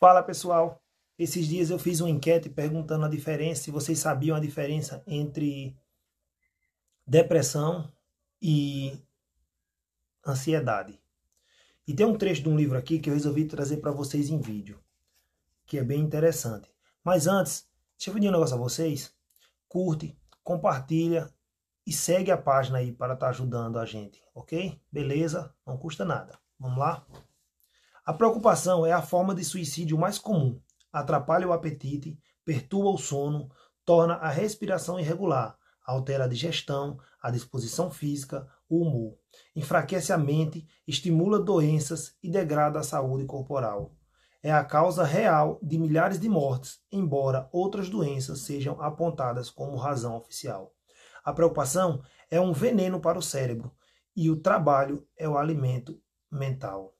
Fala pessoal, esses dias eu fiz uma enquete perguntando a diferença, se vocês sabiam a diferença entre depressão e ansiedade. E tem um trecho de um livro aqui que eu resolvi trazer para vocês em vídeo, que é bem interessante. Mas antes, deixa eu pedir um negócio a vocês. Curte, compartilha e segue a página aí para estar tá ajudando a gente, ok? Beleza? Não custa nada. Vamos lá? A preocupação é a forma de suicídio mais comum. Atrapalha o apetite, perturba o sono, torna a respiração irregular, altera a digestão, a disposição física, o humor, enfraquece a mente, estimula doenças e degrada a saúde corporal. É a causa real de milhares de mortes, embora outras doenças sejam apontadas como razão oficial. A preocupação é um veneno para o cérebro e o trabalho é o alimento mental.